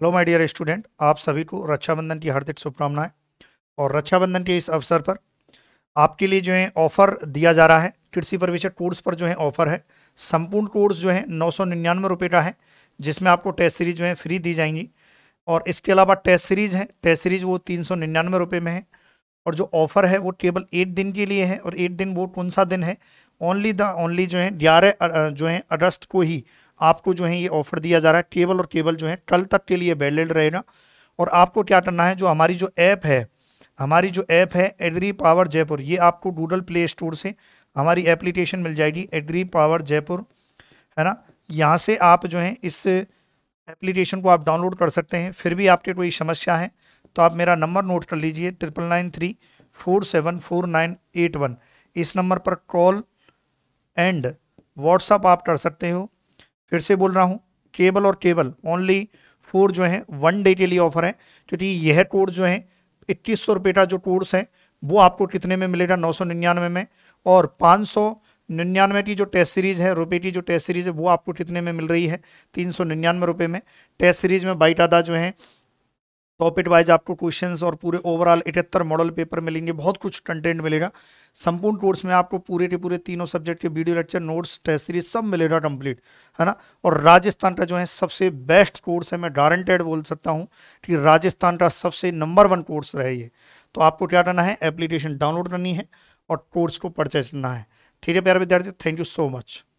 hello my dear student आप सभी को रक्षाबंधन की हार्दिक शुभकामनाएं और रक्षाबंधन के इस अवसर पर आपके लिए जो है ऑफर दिया जा रहा है कृषि पर विषय कोर्स पर जो है ऑफर है संपूर्ण कोर्स जो है नौ सौ निन्यानवे रुपये का है जिसमें आपको टेस्ट सीरीज जो है फ्री दी जाएंगी और इसके अलावा टेस्ट सीरीज है टेस्ट सीरीज वो तीन सौ निन्यानवे रुपये में है और जो ऑफर है वो केवल एट दिन के लिए है और एट दिन वो कौन सा दिन है ओनली द ओनली जो है ग्यारह जो है अगस्त को ही आपको जो है ये ऑफर दिया जा रहा है टेबल और टेबल जो है कल तक के लिए वैलिड रहेगा और आपको क्या करना है जो हमारी जो ऐप है हमारी जो ऐप है एडरी पावर जयपुर ये आपको गूगल प्ले स्टोर से हमारी एप्लीकेशन मिल जाएगी एडरी पावर जयपुर है ना यहाँ से आप जो है इस एप्लीकेशन को आप डाउनलोड कर सकते हैं फिर भी आपके कोई समस्या है तो आप मेरा नंबर नोट कर लीजिए triple nine three four seven four nine eight one इस नंबर पर कॉल एंड व्हाट्सअप आप कर सकते हो फिर से बोल रहा हूँ केबल और केबल ओनली फोर जो है वन डे के लिए ऑफर है क्योंकि यह कोर्स जो है इक्कीस सौ रुपये का जो कोर्स है वो आपको कितने में मिलेगा नौ सौ निन्यानवे में और पाँच सौ निन्यानवे की जो टेस्ट सीरीज़ है रुपये की जो टेस्ट सीरीज़ है वो आपको कितने में मिल रही है तीन सौ निन्यानवे रुपये में टेस्ट सीरीज़ में बाइट आदा जो है टॉपिक वाइज आपको क्वेश्चंस और पूरे ओवरऑल इकहत्तर मॉडल पेपर मिलेंगे बहुत कुछ कंटेंट मिलेगा संपूर्ण कोर्स में आपको पूरे के पूरे तीनों सब्जेक्ट के video lecture notes test series सब मिलेगा कंप्लीट है ना और राजस्थान का जो है सबसे बेस्ट कोर्स है मैं गारंटेड बोल सकता हूँ कि राजस्थान का सबसे नंबर वन कोर्स रहे ये तो आपको क्या करना है एप्लीकेशन डाउनलोड करनी है और कोर्स को परचेज करना है ठीक है प्यारे विद्यार्थी थैंक यू सो मच